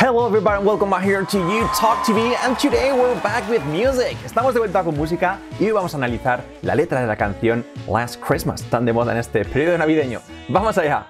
Hello everybody and welcome back here to You Talk TV and today we're back with music. Estamos de vuelta con música y hoy vamos a analizar la letra de la canción Last Christmas, tan de moda en este periodo navideño. ¡Vamos allá!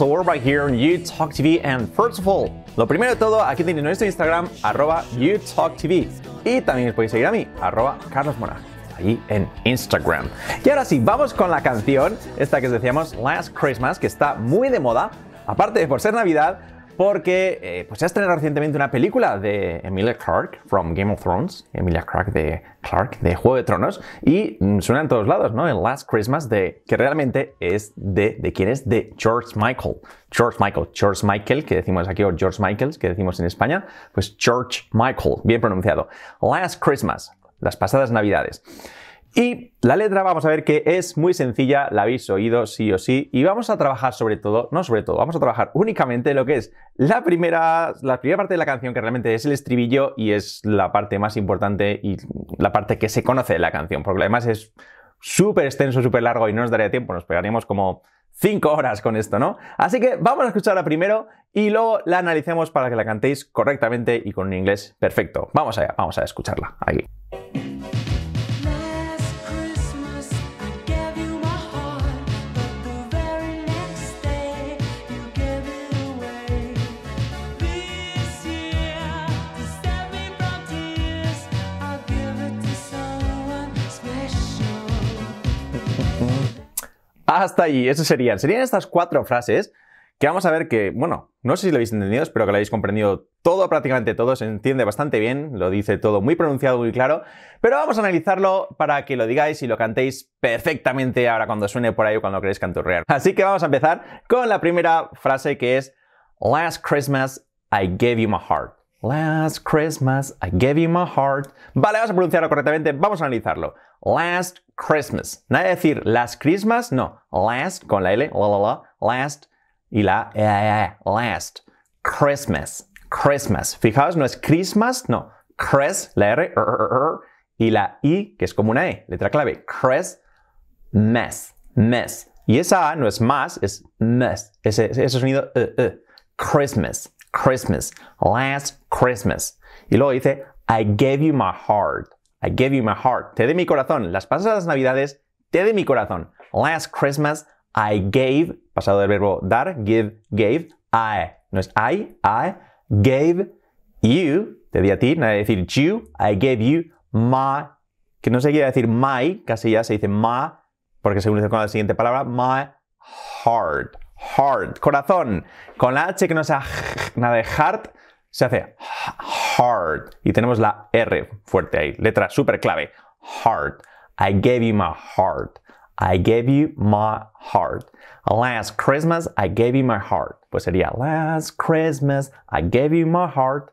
right here on UTalkTV. And first of all, lo primero de todo, aquí tienen nuestro Instagram, arroba UTalkTV. Y también os podéis seguir a mí, arroba Carlos Mora, allí en Instagram. Y ahora sí, vamos con la canción, esta que os decíamos, Last Christmas, que está muy de moda. Aparte de por ser Navidad, porque eh, pues se ha estrenado recientemente una película de Emilia Clarke from Game of Thrones, Emilia Clarke de Clark de Juego de Tronos y mm, suena en todos lados, ¿no? En Last Christmas de que realmente es de de quién es de George Michael, George Michael, George Michael que decimos aquí o George Michaels que decimos en España, pues George Michael, bien pronunciado. Last Christmas, las pasadas Navidades. Y la letra vamos a ver que es muy sencilla, la habéis oído sí o sí, y vamos a trabajar sobre todo, no sobre todo, vamos a trabajar únicamente lo que es la primera, la primera parte de la canción que realmente es el estribillo y es la parte más importante y la parte que se conoce de la canción, porque además es súper extenso, súper largo y no nos daría tiempo, nos pegaríamos como 5 horas con esto, ¿no? Así que vamos a escucharla primero y luego la analicemos para que la cantéis correctamente y con un inglés perfecto. Vamos allá, vamos a escucharla aquí. hasta allí. Eso serían. Serían estas cuatro frases que vamos a ver que, bueno, no sé si lo habéis entendido, espero que lo habéis comprendido todo, prácticamente todo, se entiende bastante bien, lo dice todo muy pronunciado, muy claro, pero vamos a analizarlo para que lo digáis y lo cantéis perfectamente ahora cuando suene por ahí o cuando queréis canturrear. Así que vamos a empezar con la primera frase que es Last Christmas I gave you my heart. Last Christmas I gave you my heart. Vale, vamos a pronunciarlo correctamente, vamos a analizarlo. Last Christmas. Nada de decir last Christmas, no. Last con la L, la la la, last y la e, e, e. last. Christmas, Christmas. Fijaos, no es Christmas, no. Cres, la R, r, y la I, que es como una E, letra clave. Cres, mes, mes. Y esa A no es más, es mes. Ese, sonido, uh, Christmas. Christmas, last Christmas. Y luego dice, I gave you my heart. I gave you my heart. Te de mi corazón. Las pasadas navidades, te de mi corazón. Last Christmas, I gave, pasado del verbo dar, give, gave, I. No es I, I gave you, te di a ti, nada decir you, I gave you my, que no se quiere decir my, casi ya se dice my, porque se une con la siguiente palabra, my heart. Heart. Corazón. Con la H que no sea nada de heart, se hace hard. Y tenemos la R fuerte ahí. Letra súper clave. Heart. I gave you my heart. I gave you my heart. Last Christmas, I gave you my heart. Pues sería Last Christmas, I gave you my heart.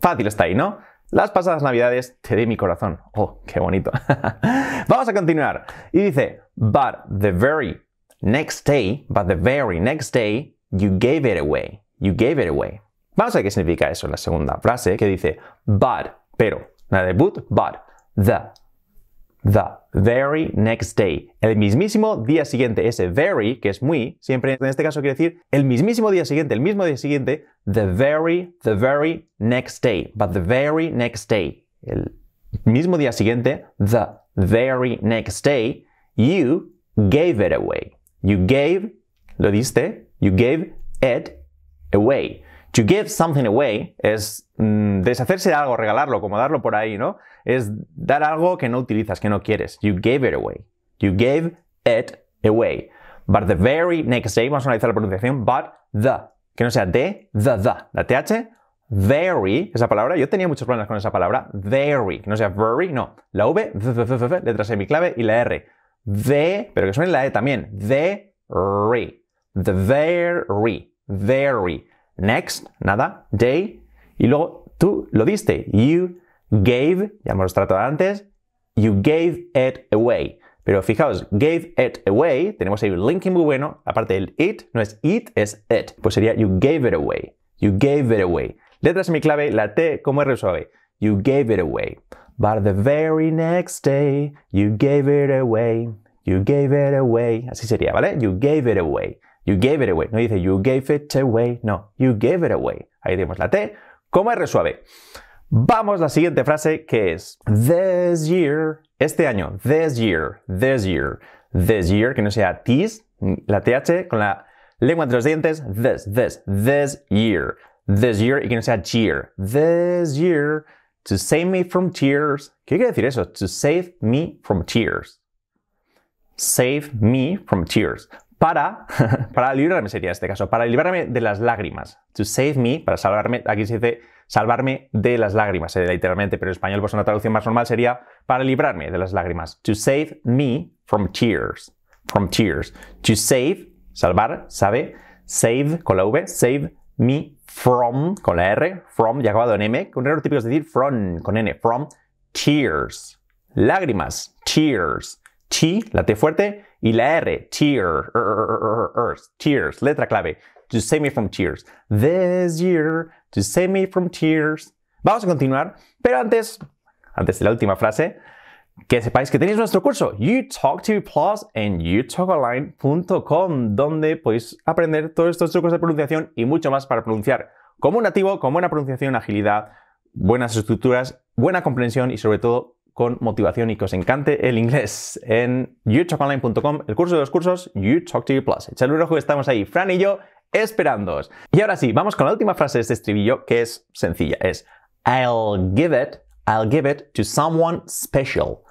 Fácil está ahí, ¿no? Las pasadas navidades te di mi corazón. Oh, qué bonito. Vamos a continuar. Y dice, but the very next day, but the very next day, you gave it away. You gave it away. Vamos a ver qué significa eso en la segunda frase que dice but, pero, nada de but, but, the, the very next day. El mismísimo día siguiente. Ese very, que es muy, siempre en este caso quiere decir el mismísimo día siguiente, el mismo día siguiente. The very, the very next day. But the very next day. El mismo día siguiente, the very next day, you gave it away. You gave, lo diste, you gave it away. To give something away es mm, deshacerse de algo, regalarlo, como darlo por ahí, ¿no? Es dar algo que no utilizas, que no quieres. You gave it away. You gave it away. But the very next day, vamos a analizar la pronunciación, but the, que no sea de, the, the, la th, very, esa palabra, yo tenía muchos problemas con esa palabra, very, que no sea very, no, la v, letra clave y la r, The, pero que suene la E también. re. The very. Very. Next, nada. Day. Y luego tú lo diste. You gave, ya hemos tratado antes. You gave it away. Pero fijaos, gave it away, tenemos ahí un linking muy bueno, aparte del it, no es it, es it. Pues sería you gave it away, you gave it away. Letra clave, la T como R suave, you gave it away. But the very next day, you gave it away. You gave it away. Así sería, ¿vale? You gave it away. You gave it away. No dice you gave it away. No, you gave it away. Ahí tenemos la T, como R suave. Vamos a la siguiente frase que es this year, este año, this year, this year, this year, que no sea this, la TH con la lengua entre los dientes, this, this, this year, this year y que no sea year, this year. To save me from tears. ¿Qué quiere decir eso? To save me from tears. Save me from tears. Para, para librarme sería este caso, para librarme de las lágrimas. To save me, para salvarme, aquí se dice salvarme de las lágrimas, eh, literalmente, pero en español pues una traducción más normal sería para librarme de las lágrimas. To save me from tears. From tears. To save, salvar, sabe, save con la V, save me from, con la R, from, ya acabado en M, Con un error típico es decir from, con N, from, tears, lágrimas, tears, T, la T fuerte, y la R, tears er, er, er, tears, letra clave, to save me from tears, this year, to save me from tears. Vamos a continuar, pero antes, antes de la última frase, que sepáis que tenéis nuestro curso YouTalkTV Plus en youtalkonline.com, donde podéis aprender todos estos trucos de pronunciación y mucho más para pronunciar como un nativo, con buena pronunciación, agilidad, buenas estructuras, buena comprensión y sobre todo con motivación y que os encante el inglés en youtalkonline.com, el curso de los cursos YouTalkTV Plus. Echadle un ojo, estamos ahí, Fran y yo, esperándoos. Y ahora sí, vamos con la última frase de este estribillo que es sencilla, es I'll give it, I'll give it to someone special.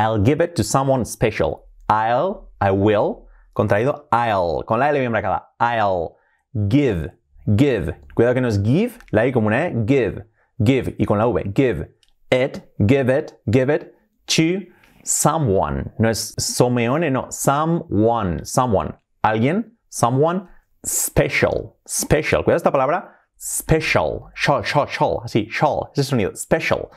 I'll give it to someone special. I'll, I will, contraído I'll, con la L bien marcada. I'll give, give. Cuidado que no es give, la I como una E, give, give. Y con la V, give it, give it, give it to someone. No es someone, no, someone, someone. Alguien, someone special, special. Cuidado esta palabra, special, shall, shall, shall, así, shall, ese sonido, special.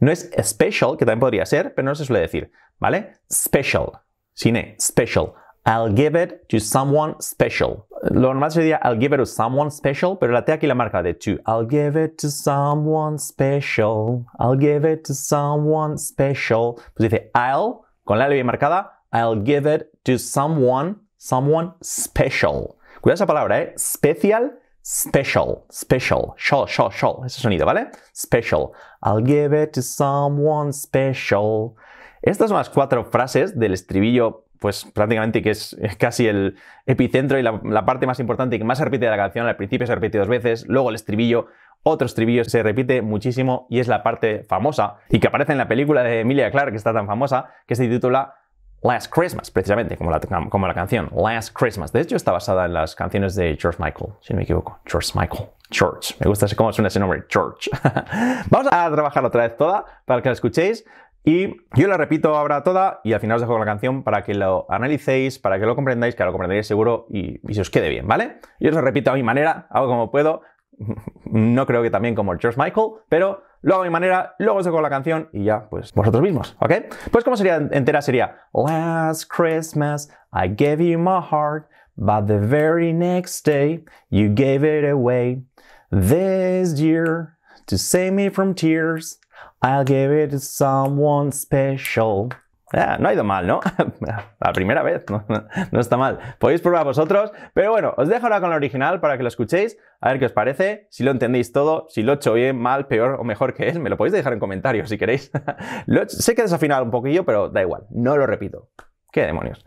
No es special, que también podría ser, pero no se suele decir, ¿vale? Special, cine special. I'll give it to someone special. Lo normal sería I'll give it to someone special, pero la T aquí la marca de to. I'll give it to someone special. I'll give it to someone special. Pues dice I'll, con la L bien marcada, I'll give it to someone, someone special. Cuidado esa palabra, ¿eh? Special special, special, show, show, show, ese sonido, ¿vale? Special. I'll give it to someone special. Estas son las cuatro frases del estribillo, pues prácticamente que es casi el epicentro y la, parte más importante y que más se repite de la canción. Al principio se repite dos veces, luego el estribillo, otro estribillo se repite muchísimo y es la parte famosa y que aparece en la película de Emilia Clarke, que está tan famosa, que se titula Last Christmas, precisamente, como la, como la canción. Last Christmas. De hecho, está basada en las canciones de George Michael, si no me equivoco. George Michael. George. Me gusta cómo suena ese nombre, George. Vamos a trabajar otra vez toda para que la escuchéis. Y yo la repito ahora toda y al final os dejo con la canción para que lo analicéis, para que lo comprendáis, que lo comprenderéis seguro y, y se os quede bien, ¿vale? Yo os lo repito a mi manera, hago como puedo. No creo que también como George Michael, pero lo hago mi manera, luego saco la canción y ya, pues vosotros mismos, ¿ok? Pues como sería entera sería Last Christmas I gave you my heart, but the very next day you gave it away. This year to save me from tears, I'll give it to someone special. Ah, no ha ido mal, ¿no? La primera vez, ¿no? está mal. Podéis probar vosotros, pero bueno, os dejo ahora con la original para que lo escuchéis, a ver qué os parece, si lo entendéis todo, si lo he hecho bien, mal, peor o mejor que él, me lo podéis dejar en comentarios si queréis. Lo sé que he desafinado un poquillo, pero da igual, no lo repito. ¿Qué demonios?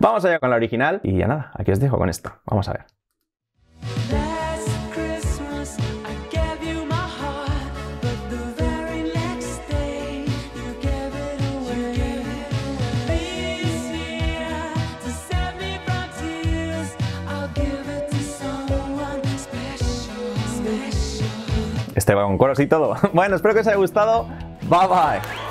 Vamos allá con la original y ya nada, aquí os dejo con esto. Vamos a ver. Este va un coros y todo. Bueno, espero que os haya gustado. Bye bye.